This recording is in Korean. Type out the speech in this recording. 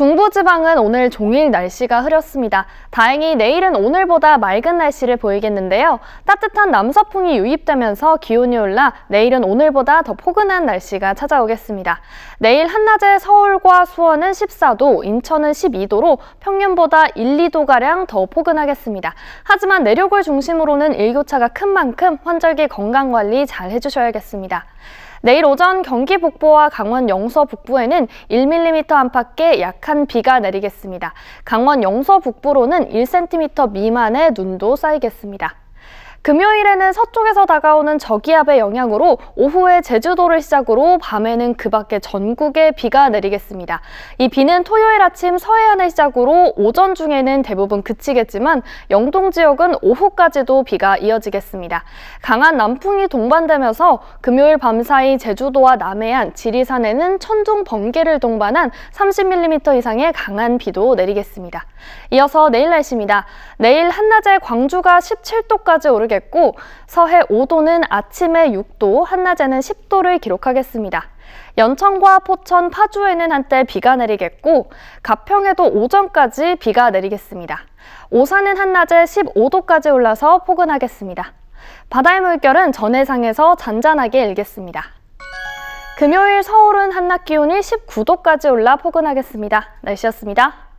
중부지방은 오늘 종일 날씨가 흐렸습니다. 다행히 내일은 오늘보다 맑은 날씨를 보이겠는데요. 따뜻한 남서풍이 유입되면서 기온이 올라 내일은 오늘보다 더 포근한 날씨가 찾아오겠습니다. 내일 한낮에 서울과 수원은 14도, 인천은 12도로 평년보다 1, 2도가량 더 포근하겠습니다. 하지만 내륙을 중심으로는 일교차가 큰 만큼 환절기 건강관리 잘 해주셔야겠습니다. 내일 오전 경기 북부와 강원 영서 북부에는 1mm 안팎의 약한 비가 내리겠습니다. 강원 영서 북부로는 1cm 미만의 눈도 쌓이겠습니다. 금요일에는 서쪽에서 다가오는 저기압의 영향으로 오후에 제주도를 시작으로 밤에는 그 밖에 전국에 비가 내리겠습니다. 이 비는 토요일 아침 서해안을 시작으로 오전 중에는 대부분 그치겠지만 영동 지역은 오후까지도 비가 이어지겠습니다. 강한 남풍이 동반되면서 금요일 밤사이 제주도와 남해안, 지리산에는 천둥 번개를 동반한 30mm 이상의 강한 비도 내리겠습니다. 이어서 내일 날씨입니다. 내일 한낮에 광주가 17도까지 오르 오르겠고 서해 5도는 아침에 6도, 한낮에는 10도를 기록하겠습니다. 연천과 포천, 파주에는 한때 비가 내리겠고 가평에도 오전까지 비가 내리겠습니다. 오산은 한낮에 15도까지 올라서 포근하겠습니다. 바다의 물결은 전해상에서 잔잔하게 일겠습니다. 금요일 서울은 한낮 기온이 19도까지 올라 포근하겠습니다. 날씨였습니다.